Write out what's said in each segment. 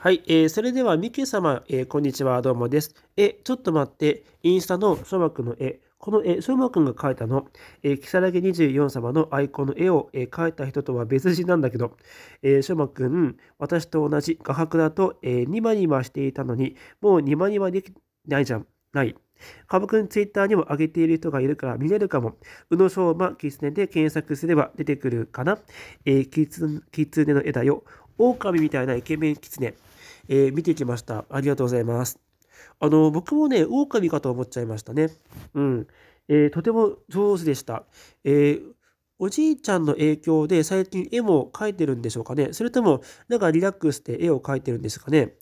はい、えー、それではミキ様、えー、こんにちは、どうもです。え、ちょっと待って、インスタのしょくんの絵、この絵、しマくんが描いたの、えー、キサラギ24様のアイコンの絵を、えー、描いた人とは別人なんだけど、えー、しょくん、私と同じ画伯だと、えー、ニマニマしていたのに、もうニマニマできないじゃん、ない。カブくんツイッターにも上げている人がいるから見れるかも。宇野昌磨キツネで検索すれば出てくるかな。えー、キツキツネの絵だよ。狼みたいなイケメンキツネ、えー、見てきました。ありがとうございます。あの、僕もね、狼かと思っちゃいましたね。うん。えー、とても上手でした。えーおじいちゃんの影響で最近絵も描いてるんでしょうかねそれとも、なんかリラックスで絵を描いてるんですかね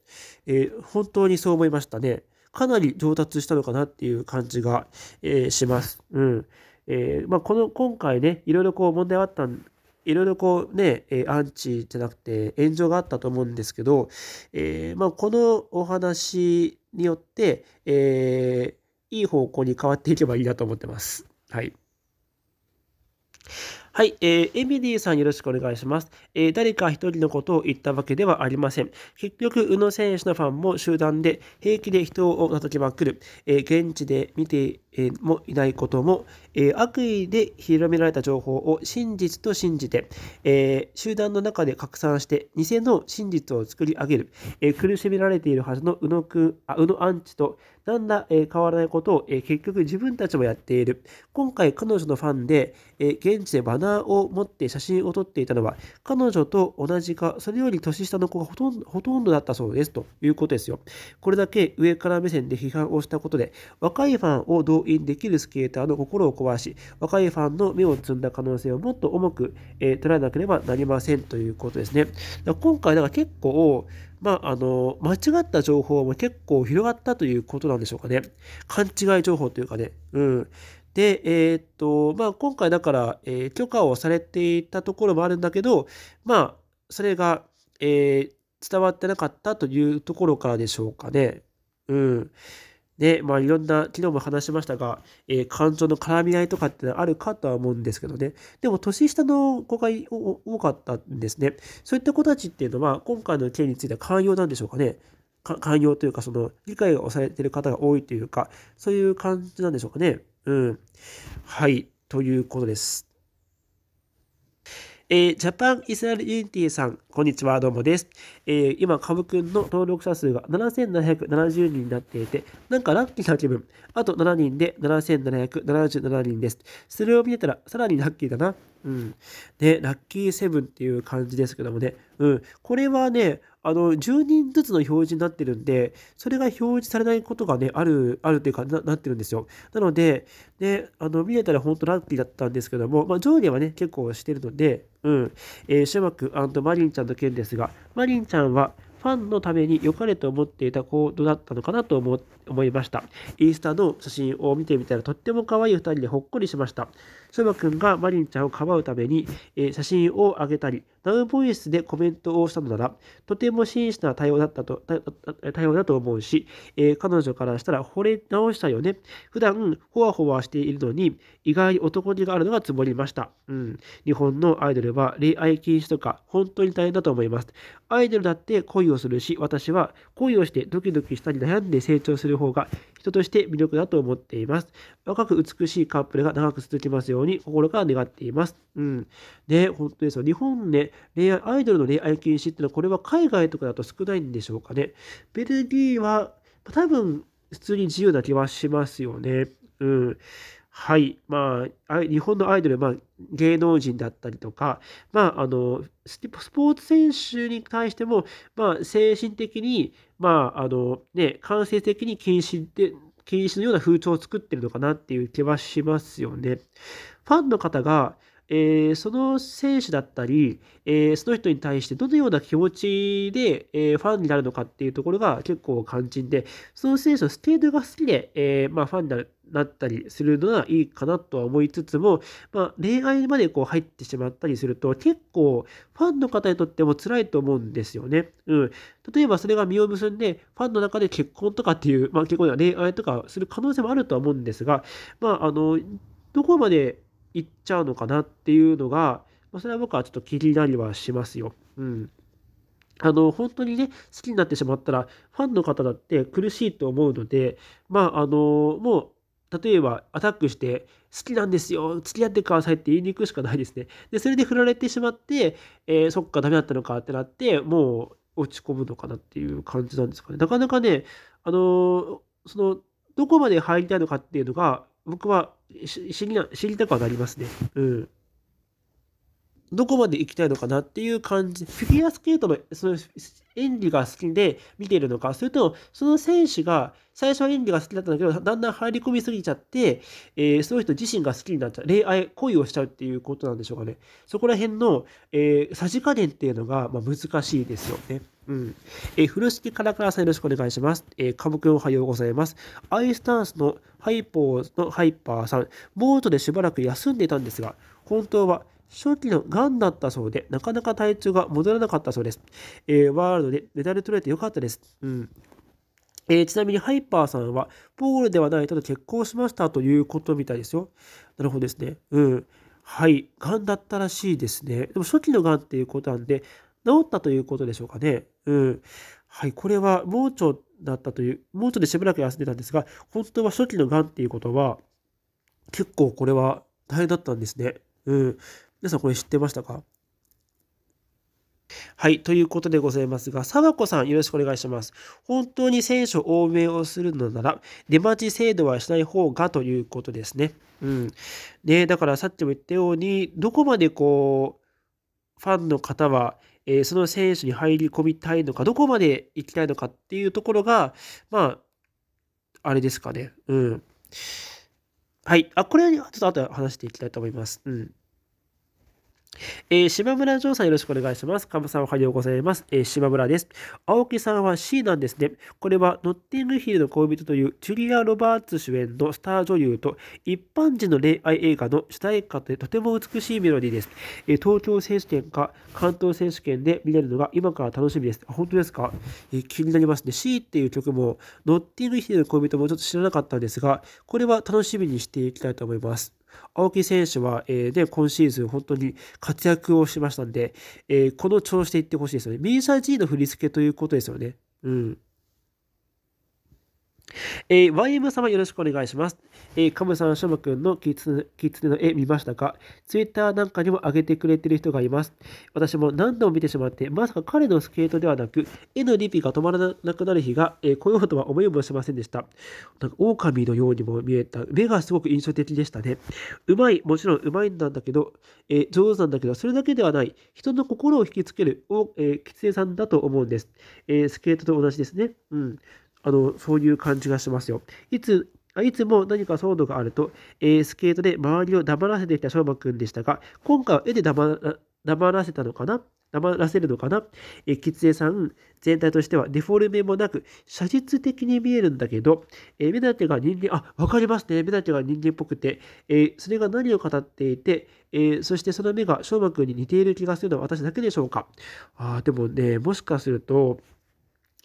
えー、本当にそう思いましたね。かなり上達したのかなっていう感じが、えー、します。うん。えー、まあ、この、今回ね、いろいろこう問題あったんいろいろこうね、えアンチじゃなくて炎上があったと思うんですけど、えー、まあ、このお話によって、えー、いい方向に変わっていけばいいなと思ってます。はい。はい、えー、エミリーさんよろしくお願いします。えー、誰か一人のことを言ったわけではありません。結局、宇野選手のファンも集団で平気で人を叩きまくる。えー、現地で見て、えー、もいないことも、え悪意で広められた情報を真実と信じて、え集団の中で拡散して、偽の真実を作り上げる。え苦しめられているはずの宇野くん、あ宇野アンチとなんだ、えー、変わらないことを、えー、結局自分たちもやっている。今回彼女のファンで、えー、現地でバナーを持って写真を撮っていたのは、彼女と同じか、それより年下の子がほとんどほとんどだったそうですということですよ。これだけ上から目線で批判をしたことで、若いファンを動員できるスケーターの心を壊し、若いファンの目を摘んだ可能性をもっと重く、え捉えなければなりませんということですね。だから今回、だから結構、まあ、あの、間違った情報も結構広がったということなんでしょうかね。勘違い情報というかね。うん。で、えー、っと、まあ、今回だから、えー、許可をされていたところもあるんだけど、まあ、それが、えー、伝わってなかったというところからでしょうかね。うん。で、まあいろんな、昨日も話しましたが、えー、感情の絡み合いとかってのはあるかとは思うんですけどね。でも年下の子が多かったんですね。そういった子たちっていうのは、今回の件については寛容なんでしょうかね。寛容というか、その理解をされてる方が多いというか、そういう感じなんでしょうかね。うん。はい、ということです。えー、ジャパン・イスラエル・ユニティさん、こんにちは、どうもです。えー、今、カブくんの登録者数が7770人になっていて、なんかラッキーな気分。あと7人で7777人です。それを見てたら、さらにラッキーだな。うん。ね、ラッキーセブンっていう感じですけどもね。うん。これはね、あの、10人ずつの表示になってるんで、それが表示されないことがね、ある、あるというかな、なってるんですよ。なので、ね、あの、見れたら本当ラッキーだったんですけども、まあ、上下はね、結構してるので、うん、えー、シュマクマリンちゃんの件ですが、マリンちゃんは、ファンのために良かれと思っていた行動だったのかなと思って思いました。インスタの写真を見てみたらとっても可愛い2人でほっこりしました。ソマくんがマリンちゃんをかばうために、え写真をあげたり、ナウボイスでコメントをしたのなら、とても真摯な対応だったと、対応だと思うし、え彼女からしたら惚れ直したよね。普段、ほわほわしているのに、意外に男気があるのがつもりました。うん。日本のアイドルは恋愛禁止とか、本当に大変だと思います。アイドルだって恋をするし、私は恋をしてドキドキしたり悩んで成長するる方が人として魅力だと思っています。若く美しいカップルが長く続きますように心から願っています。うん。で、本当ですよ。日本ね、恋愛、アイドルの恋愛禁止ってのは、これは海外とかだと少ないんでしょうかね。ベルギーは、多分、普通に自由な気はしますよね。うん。はい、まあ、日本のアイドル、まあ、芸能人だったりとか、まあ、あのスポーツ選手に対しても、まあ、精神的に、まああのね、間接的に禁止で禁止のような風潮を作ってるのかなっていう気はしますよね。ファンの方がえー、その選手だったり、えー、その人に対してどのような気持ちで、えー、ファンになるのかっていうところが結構肝心で、その選手のステードが好きで、えまあ、ファンになる。なったりするのはいいかなとは思いつつも、まあ、恋愛までこう入ってしまったりすると結構ファンの方にとっても辛いと思うんですよね。うん。例えばそれが実を結んでファンの中で結婚とかっていう、まあ結婚や恋愛とかする可能性もあるとは思うんですが、まああの、どこまでいっちゃうのかなっていうのが、まあ、それは僕はちょっと気になりはしますよ。うん。あの、本当にね、好きになってしまったら、ファンの方だって苦しいと思うので、まあ、あの、もう、例えばアタックして、好きなんですよ、付き合ってくださいって言いに行くしかないですね。で、それで振られてしまって、えー、そっか、ダメだったのかってなって、もう落ち込むのかなっていう感じなんですかね。なかなかね、あの、その、どこまで入りたいのかっていうのが僕は知り知りたくはなりますね。うん。どこまで行きたいのかなっていう感じ、フィギュアスケートのその演技が好きで見ているのか、それともその選手が最初は演技が好きだったんだけど、だんだん入り込みすぎちゃって、えー、その人自身が好きになっちゃう、恋愛、恋をしちゃうっていうことなんでしょうかね。そこら辺の、えー、さじ加減っていうのが、まあ、難しいですよね。うん。えー、古式カラカラさんよろしくお願いします。えー、科目おはようございます。アイスタンスのハイポーのハイパーさん、ボートでしばらく休んでいたんですが、本当は初期のがんだったそうで、なかなか体調が戻らなかったそうです。えー、ワールドでメダル取れてよかったです。うん。えー、ちなみにハイパーさんは、ポールではないたと結婚しましたということみたいですよ。なるほどですね。うん。はい。がんだったらしいですね。でも初期のがんっていうことなんで、治ったということでしょうかね。うん。はい。これは盲腸だったという、盲腸でしばらく休んでたんですが、本当は初期のがんっていうことは、結構これは大変だったんですね。うん。皆さんこれ知ってましたかはい、ということでございますが、貞子さんよろしくお願いします。本当に選手応援をするのなら、出待ち制度はしない方がということですね。うん。ねだからさっきも言ったように、どこまでこう、ファンの方は、えー、その選手に入り込みたいのか、どこまで行きたいのかっていうところが、まあ、あれですかね。うん。はい。あ、これにちょっと後で話していきたいと思います。うん。えー、島村城さんよろしくお願いします。カムさんおはようございます。えー、島村です。青木さんは C なんですね。これはノッティングヒルの恋人というジュリア・ロバーツ主演のスター女優と一般人の恋愛映画の主題歌でとても美しいメロディーです。えー、東京選手権か関東選手権で見れるのが今から楽しみです。本当ですか、え気になりますね。C っていう曲もノッティングヒルの恋人もちょっと知らなかったんですが、これは楽しみにしていきたいと思います。青木選手は、えー、ね、今シーズン本当に活躍をしましたんで、えー、この調子でいってほしいですよね。ミーサー G の振り付けということですよね。うん。えー、YM 様よろしくお願いします。えー、カムさん、ショム君のキツキツネの絵見ましたかツイッターなんかにも上げてくれてる人がいます。私も何度も見てしまって、まさか彼のスケートではなく、絵のリピが止まらなくなる日が、えー、来ようとは思いもしませんでした。なんか狼のようにも見えた、目がすごく印象的でしたね。うまい、もちろんうまいんだけど、えー、上手なんだけど、それだけではない、人の心を引きつける、おえー、キツネさんだと思うんです。えー、スケートと同じですね。うん。あの、そういう感じがしますよ。いついつも何か騒動があると、えー、スケートで周りを黙らせてきた翔馬くんでしたが、今回は絵で黙ら黙らせたのかな黙らせるのかなえ吉江さん、全体としてはデフォルメもなく、写実的に見えるんだけど、え目立てが人間、あ、わかりますね。目立てが人間っぽくて、えそれが何を語っていて、えそしてその目が翔馬くんに似ている気がするのは私だけでしょうか。あでもね、もしかすると、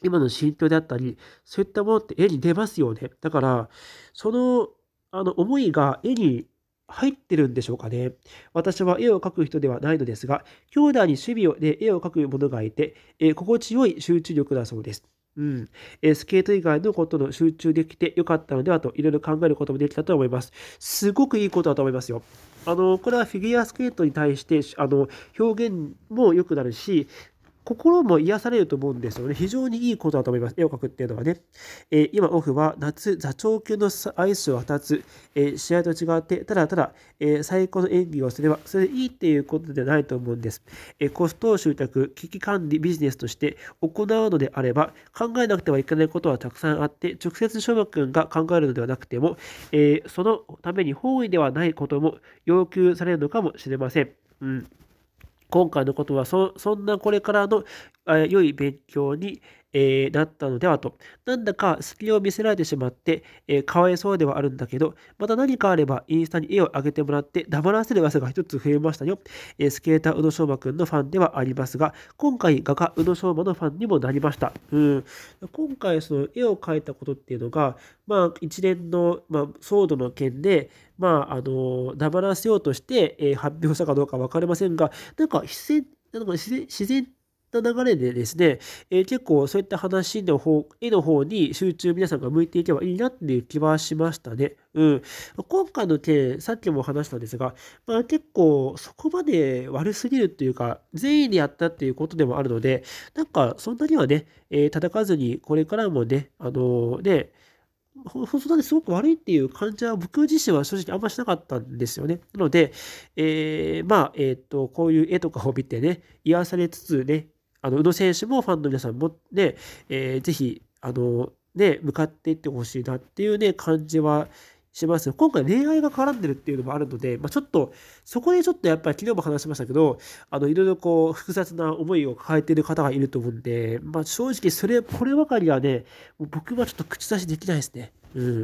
今の心境であったり、そういったものって絵に出ますよね。だから、その、あの、思いが絵に入ってるんでしょうかね。私は絵を描く人ではないのですが、兄弟に守備で絵を描く者がいて、え心地よい集中力だそうです。うん、えスケート以外のことの集中できてよかったのではといろいろ考えることもできたと思います。すごくいいことだと思いますよ。あのこれはフィギュアスケートに対してあの表現も良くなるし心も癒されると思うんですよね。非常にいいことだと思います。絵を描くっていうのはね。えー、今オフは夏、座長級のアイスを渡す、えー、試合と違って、ただただ、えー、最高の演技をすれば、それでいいっていうことではないと思うんです。えコストを集客、危機管理、ビジネスとして行うのであれば、考えなくてはいけないことはたくさんあって、直接翔馬くんが考えるのではなくても、えそのために本意ではないことも要求されるのかもしれません。うん。今回のことはそんなこれからの良い勉強にえー、なったのではと、なんだか隙を見せられてしまって、えー、かわいそうではあるんだけど、また何かあればインスタに絵を上げてもらって黙らせる技が一つ増えましたよ。えー、スケーター宇野昌磨くんのファンではありますが、今回画家宇野昌磨のファンにもなりました。うん、今回その絵を描いたことっていうのが、まあ一連の、まあ、騒動の件で、まあ、あの黙らせようとして、えー、発表したかどうか分かりませんが、なんか自然、なんか自然自然った流れでですね、えー、結構そういった話の方、絵の方に集中皆さんが向いていけばいいなっていう気はしましたね。うん。今回の件、さっきも話したんですが、まあ結構そこまで悪すぎるっていうか、善意でやったっていうことでもあるので、なんかそんなにはね、えー、叩かずに、これからもね、あのー、ね、本当にすごく悪いっていう感じは僕自身は正直あんましなかったんですよね。なので、えー、まあ、えっ、ー、と、こういう絵とかを見てね、癒されつつね、あの宇野選手もファンの皆さんもね、えー、ぜひ、あの、ね、向かっていってほしいなっていうね、感じはします。今回恋愛が絡んでるっていうのもあるので、まあ、ちょっと、そこでちょっとやっぱり昨日も話しましたけど、あの、いろいろこう、複雑な思いを抱えている方がいると思うんで、まあ、正直、それ、こればかりはね、僕はちょっと口出しできないですね。うん。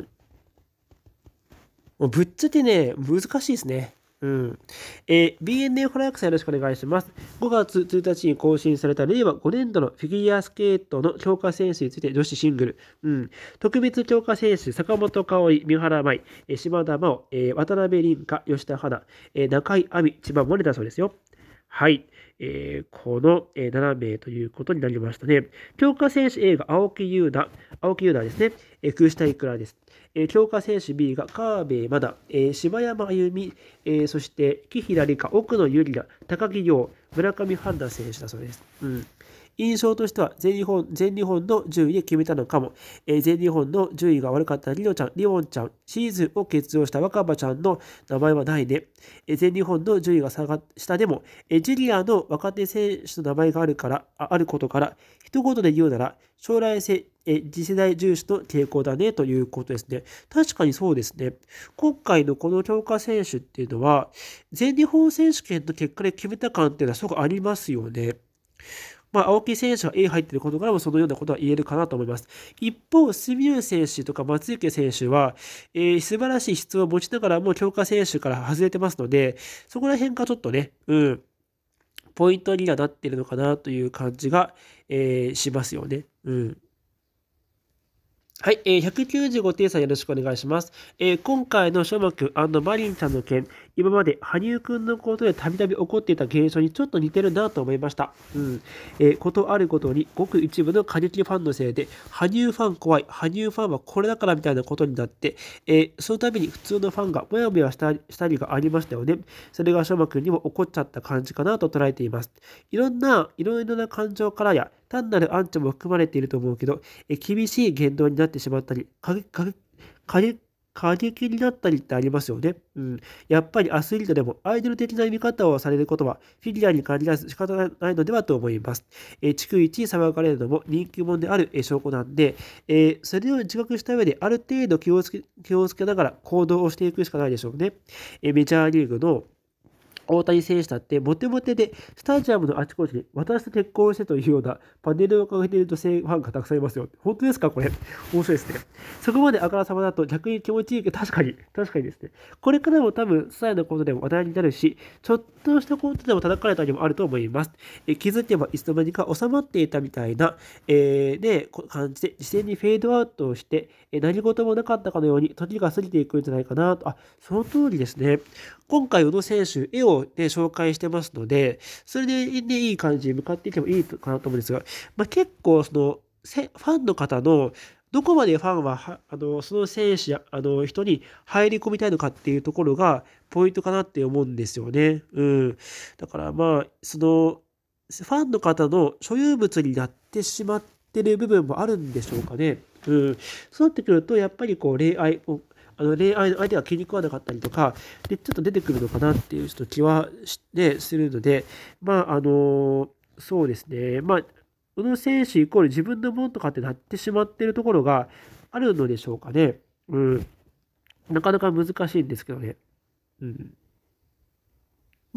もうぶっちゃけね、難しいですね。うん。えー、BNN ホラークさんよろしくお願いします。5月1日に更新された令和5年度のフィギュアスケートの強化選手について女子シングル。うん。特別強化選手、坂本香織、三原舞、え島田真央、えー、渡辺凛香、吉田花、えー、中井亜美、千葉森だそうですよ。はい。えー、この7名ということになりましたね。強化選手 A が青木優奈、青木優奈ですね、えー、空タいくらです。えー、強化選手 B が河辺まだ、えー、柴山あゆみ、えー、そして木平理香、奥野ゆりら、高木亮、村上春奈選手だそうです。うん印象としては全日本、全日本の順位で決めたのかも。えー、全日本の順位が悪かったリノちゃん、リオンちゃん、シーズンを欠場した若葉ちゃんの名前はないね。えー、全日本の順位が下がでも、えー、ジュリアの若手選手の名前があるから、ああることから、一言で言うなら、将来性、え次世代重視の傾向だねということですね。確かにそうですね。今回のこの強化選手っていうのは、全日本選手権の結果で決めた感っていうのはすごくありますよね。まあ、青木選手は A 入っていることからもそのようなことは言えるかなと思います。一方、住友選手とか松池選手は、えー、素晴らしい質を持ちながらも強化選手から外れてますので、そこら辺がちょっとね、うん、ポイントにはなってるのかなという感じが、えー、しますよね。うんはい、えー、195点差よろしくお願いします。えー、今回の諸幕マリンちゃんの件、今まで羽生くんのことでたびたび起こっていた現象にちょっと似てるなと思いました。うん。えー、ことあることに、ごく一部の過激ファンのせいで、羽生ファン怖い、羽生ファンはこれだからみたいなことになって、えー、そのために普通のファンがもやもやしたしたりがありましたよね。それが翔馬くんにも起こっちゃった感じかなと捉えています。いろんな、いろいろな感情からや、単なるアンチも含まれていると思うけど、えー、厳しい言動になってしまったり、過激、過激、過激になったりってありますよね。うん。やっぱりアスリートでもアイドル的な見方をされることは、フィギュアに限らず仕方ないのではと思います。えー、地区一位騒がれるのも人気者である、え証拠なんで、えー、それを自覚した上で、ある程度気をつけ、気をつけながら行動をしていくしかないでしょうね。えメジャーリーグの大谷選手だってモテモテで、スタジアムのあちこちで私と結婚してというようなパネルを掲げている女性ファンがたくさんいますよ。本当ですかこれ。面白いですね。そこまであからさまだと逆に気持ちいいけど、確かに、確かにですね。これからも多分、さ細なことでも話題になるし、ちょっとしたことでも叩かれたりもあると思います。え気づけばいつの間にか収まっていたみたいな、えー、ね、感じで、事前にフェードアウトをして、え何事もなかったかのように時が過ぎていくんじゃないかなと。あ、その通りですね。今回、小野選手、絵をで紹介してますので、それで、ね、いい感じに向かっていけばいいかなと思うんですが、まあ、結構その、ファンの方のどこまでファンはあのその選手やあの人に入り込みたいのかっていうところがポイントかなって思うんですよね。うん、だからまあそのファンの方の所有物になってしまってる部分もあるんでしょうかね。うん、そうなってくるとやっぱりこう恋愛あの恋愛の相手が気に食わなかったりとか、で、ちょっと出てくるのかなっていうちょっと気はして、するので、まあ、あの、そうですね、まあ、宇野選手イコール自分のものとかってなってしまってるところがあるのでしょうかね。うん。なかなか難しいんですけどね。うん。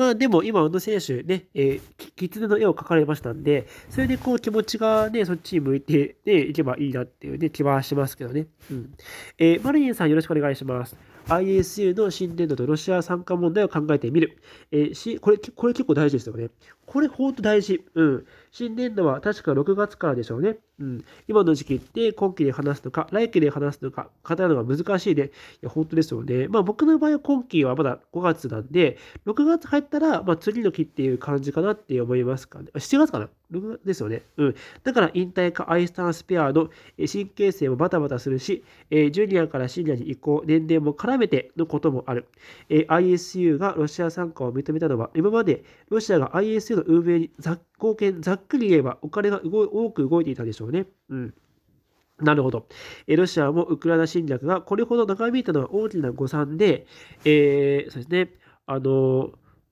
まあでも今、宇野選手ね、えー、の絵を描かれましたんで、それでこう気持ちがね、そっちに向いて、ね、いけばいいなっていうね、気はしますけどね。うん。えー、マリンさんよろしくお願いします。ISU の新年度とロシア参加問題を考えてみる。えー、しこれ、これ結構大事ですよね。これほんと大事。うん。新年度は確か6月からでしょうね。うん。今の時期って今期で話すのか、来期で話すのか、語るのが難しいね。いや、本当ですよね。まあ僕の場合は今期はまだ5月なんで、6月入ったら、まあ次の期っていう感じかなって思いますかね。7月かなるですよね。うん。だから引退かアイスタンスペアの神経性もバタバタするし、えジュニアからシニアに移行、年齢も絡めてのこともある。え ISU がロシア参加を認めたのは、今までロシアが ISU の運営に貢献、ざっくり言えばお金が動多く動いていたでしょうね。うん。なるほど。えロシアもウクライナ侵略がこれほど長引いたのは大きな誤算で、えー、そうですね。あの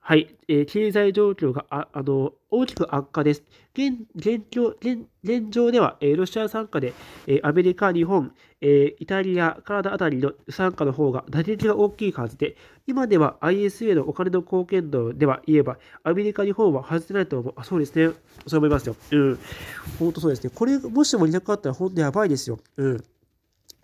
はい、えー、経済状況がああの大きく悪化です。現現況現現状では、えー、ロシア参加で、えー、アメリカ、日本、えー、イタリア、カナダあたりの傘下の方が打撃が大きいはずで、今では ISA のお金の貢献度では言えば、アメリカ、日本は外せないと思う。あそうですね。そう思いますよ。うん。本当そうですね。これ、もしもいなくなったら本当やばいですよ。うん。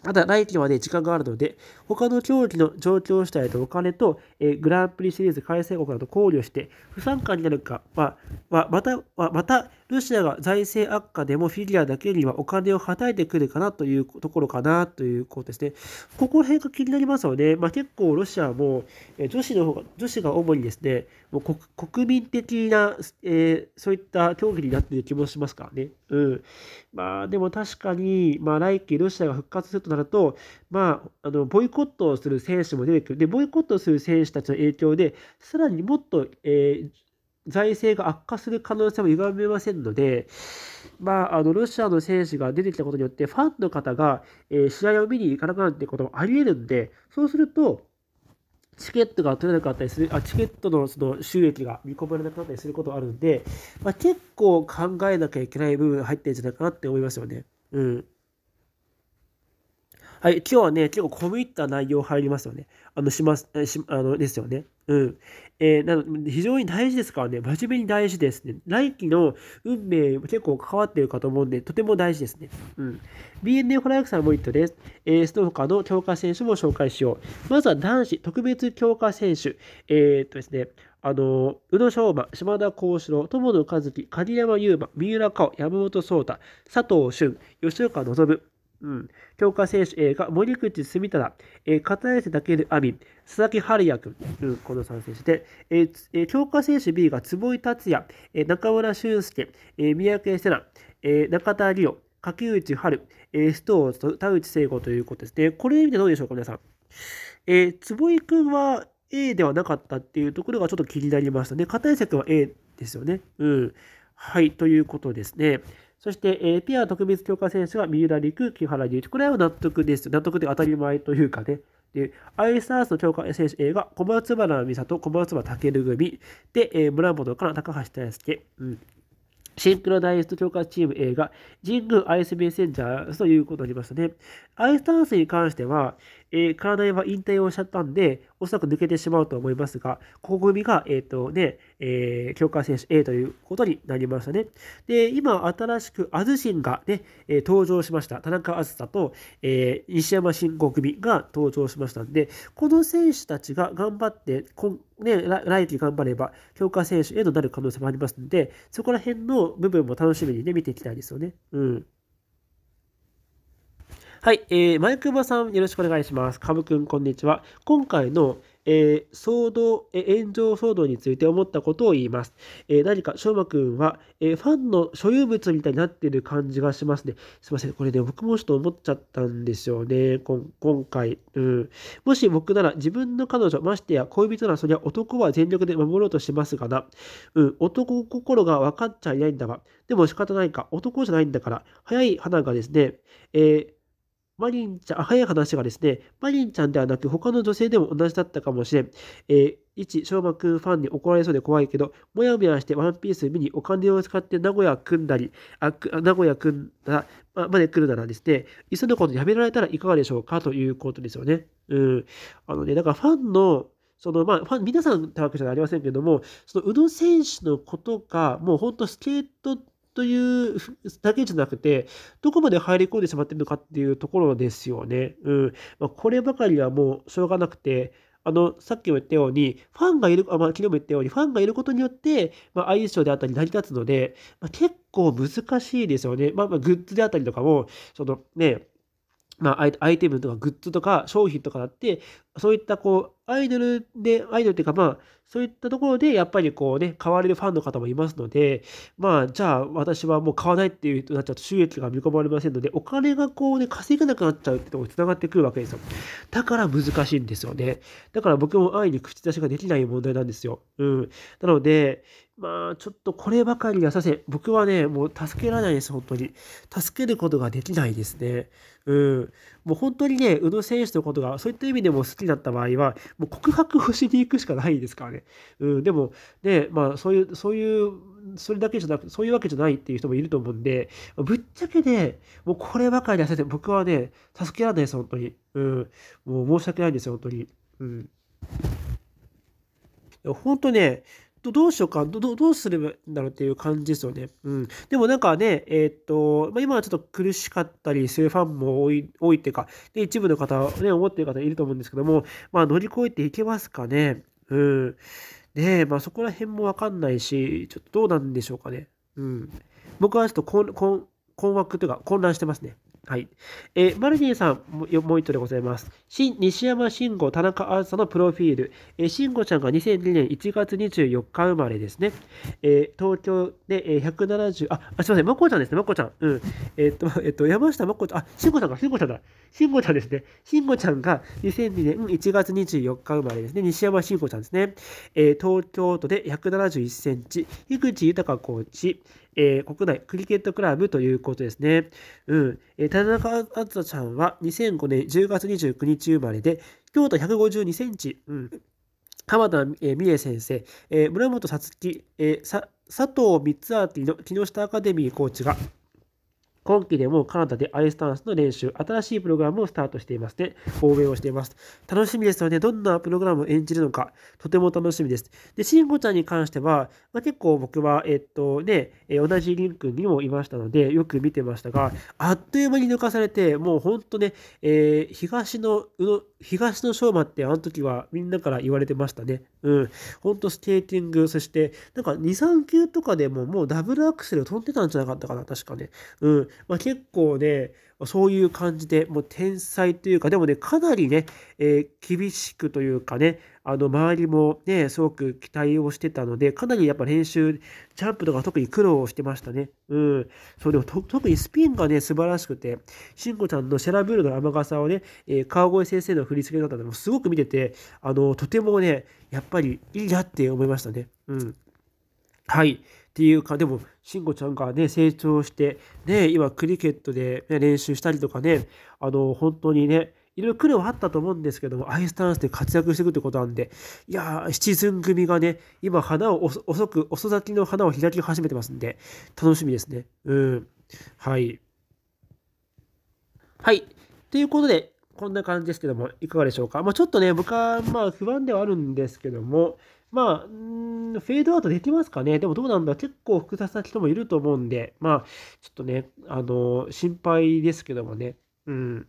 ただ、来季まで時間があるので、他の競技の状況次第とお金と、えー、グランプリシリーズ開催国など考慮して、不参加になるかは、はまた、はまたロシアが財政悪化でもフィギュアだけにはお金をはたいてくるかなというところかなということですね。ここら辺が気になりますので、まあ、結構ロシアも女子の方が、女子が主にですね、もう国民的な、えー、そういった競技になっている気もしますからね。うん。まあでも確かに、まあ来季ロシアが復活するとなると、まあ、あのボイコットをする選手も出てくる。で、ボイコットする選手たちの影響で、さらにもっと、えー財政が悪化する可能性も歪めませんので、まあ、あのロシアの選手が出てきたことによって、ファンの方が、えー、試合を見に行かなくなるってこともありえるんで、そうすると、チケットが取れなかったりする、あチケットのその収益が見込まれなくなったりすることがあるんで、まあ、結構考えなきゃいけない部分が入ってるんじゃないかなって思いますよね。うん。はい、今日はね、結構込み入った内容入りますよね。あの、します、しあの、ですよね。うん。えー、なので、非常に大事ですからね、真面目に大事ですね。来期の運命も結構関わってるかと思うんで、とても大事ですね。うん。BNF フライクさんも言ったです。えー、その他の強化選手も紹介しよう。まずは男子特別強化選手。えー、っとですね、あの、宇野昌磨、島田幸四郎、友野和樹、鍵山優真、三浦佳生、山本草太、佐藤俊、吉岡望。うん、強化選手、えー、森口住忠、えー、片寄だける阿炎、佐々木春也くん、うん、この3選手で、えーえー、強化選手 B が坪井達也、えー、中村俊輔、えー、三宅瀬奈、えー、中田理央、柿内春、えー、須藤田内聖子ということですね。これ意味でどうでしょうか、皆さん。えー、坪井くんは A ではなかったっていうところがちょっと気になりましたね。片寄んは A ですよね。うん。はい、ということですね。そして、えペア特別強化選手が三浦陸、木原龍一。これは納得です。納得で当たり前というかね。で、アイスダンスの強化選手 A が小松原美里、小松原健組。で、え村本から高橋大輔。うんシンクロダイスト強化チーム A が神宮アイスメッセンジャーズということになりましたね。アイスダンスに関しては、えー、体は引退をしちゃったんで、おそらく抜けてしまうと思いますが、ここ組が、えっ、ー、とね、えー、強化選手 A ということになりましたね。で、今、新しくアズシンがね、え登場しました。田中梓と、え西山慎吾組が登場しましたんで、この選手たちが頑張って、今ね、来季頑張れば、強化選手へとなる可能性もありますので、そこら辺の部分も楽しみにね、見ていきたいですよね。うん。はい、えー、マイクバさん、よろしくお願いします。カブくん、こんにちは。今回の、えー、騒動、えー、炎上騒動について思ったことを言います。えー、何か、しょうまくんは、えー、ファンの所有物みたいになっている感じがしますね。すいません、これね、僕もちょっと思っちゃったんですよね、今回。うん。もし僕なら、自分の彼女、ましてや恋人なら、そりゃ男は全力で守ろうとしますがな。うん、男心が分かっちゃいないんだわ。でも仕方ないか、男じゃないんだから、早い花がですね、えーマリンちゃん、早い話がですね、マリンちゃんではなく他の女性でも同じだったかもしれん。えー、一、くんファンに怒られそうで怖いけど、もやもやしてワンピース見にお金を使って名古屋組んだり、あ名古屋組んだ、ま、まで来るならですね、いっそのことやめられたらいかがでしょうかということですよね。うん。あのね、だからファンの、そのまあ、ファン、皆さんってわけじゃありませんけども、その宇野選手のことが、もう本当スケートというだけじゃなくて、どこまで入り込んでしまってるのかっていうところですよね。うん。まあ、こればかりはもうしょうがなくて、あの、さっきも言ったように、ファンがいる、あまあ、昨日も言ったように、ファンがいることによって、まあ、相性であったり成り立つので、まあ、結構難しいですよね。まあ、まあ、グッズであったりとかも、そのね、まあ、アイテムとかグッズとか商品とかだって、そういったこう、アイドルで、アイドルっていうかまあ、そういったところで、やっぱりこうね、買われるファンの方もいますので、まあ、じゃあ私はもう買わないっていうとなっちゃうと収益が見込まれませんので、お金がこうね、稼げなくなっちゃうってとこに繋がってくるわけですよ。だから難しいんですよね。だから僕も安易に口出しができない問題なんですよ。うん。なので、まあ、ちょっとこればかりはさせ、僕はね、もう助けられないです、本当に。助けることができないですね。うん。もう本当にね、宇野選手のことが、そういった意味でも好きだった場合は、もう告白をしに行くしかないですからね。うん、でも、ね、まあ、そういう、そういう、それだけじゃなく、そういうわけじゃないっていう人もいると思うんで、ぶっちゃけね、もうこればかりはせて、僕はね、助けられないです、本当に。うん、もう申し訳ないんですよ、本当に。うん。本当ね、どうしようかど、どうすればいいんだろうっていう感じですよね。うん。でもなんかね、えー、っと、まあ、今はちょっと苦しかったりするファンも多い、多いっていうか、で、一部の方、ね、思ってる方いると思うんですけども、まあ、乗り越えていけますかね。うん。ねまあ、そこら辺もわかんないし、ちょっとどうなんでしょうかね。うん。僕はちょっと困惑というか混乱してますね。はい。えー、マルニーさん、もう一度でございます。新西山慎吾、田中あずさのプロフィール。えー、慎吾ちゃんが2002年1月24日生まれですね。えー、東京で、えー、170、あ、あすみません、まこちゃんですね、まこちゃん。うん。えー、と、えー、と、山下まこちゃん、あ、慎吾さんか、慎吾ちゃんだ。慎吾ちゃんですね。慎吾ちゃんが2002年1月24日生まれですね。西山慎吾ちゃんですね。えー、東京都で171センチ、樋口豊コーチ、えー、国内クリケットクラブということですね。うん。えー、田中敦ちゃんは2005年10月29日生まれで、京都152センチ。うん。浜田美恵先生、えー、村本さつき、えー、佐藤光明の木下アカデミーコーチが、今季でもカナダでアイスタンスの練習、新しいプログラムをスタートしていますね。応援をしています。楽しみですよね。どんなプログラムを演じるのか、とても楽しみです。で、シンゴちゃんに関しては、まあ、結構僕は、えっとね、え同じリンクにもいましたので、よく見てましたが、あっという間に抜かされて、もう本当ね、えー、東の宇東の昌磨ってあの時はみんなから言われてましたね。うん。ほんとスケーティング、そして、なんか2、3級とかでももうダブルアクセル飛んでたんじゃなかったかな、確かね。うん。まあ、結構ね、そういう感じで、もう天才というか、でもね、かなりね、えー、厳しくというかね、あの周りもね、すごく期待をしてたので、かなりやっぱ練習、ジャンプとか特に苦労してましたね。うん。そう、でも特にスピンがね、素晴らしくて、慎吾ちゃんのシェラブールの甘傘をね、えー、川越先生の振り付けだったもすごく見てて、あの、とてもね、やっぱりいいなって思いましたね。うん。はい。っていうか、でも、慎吾ちゃんがね、成長して、ね、今、クリケットで、ね、練習したりとかね、あの、本当にね、いろいろ苦労はあったと思うんですけども、アイスタンスで活躍していくってことなんで、いやー、シチ組がね、今、花を遅く、遅咲きの花を開き始めてますんで、楽しみですね。うん。はい。はい。ということで、こんな感じですけども、いかがでしょうか。まあ、ちょっとね、僕はまあ不安ではあるんですけども、まあ、んフェードアウトできますかね。でもどうなんだ結構複雑な人もいると思うんで、まあ、ちょっとね、あのー、心配ですけどもね。うん。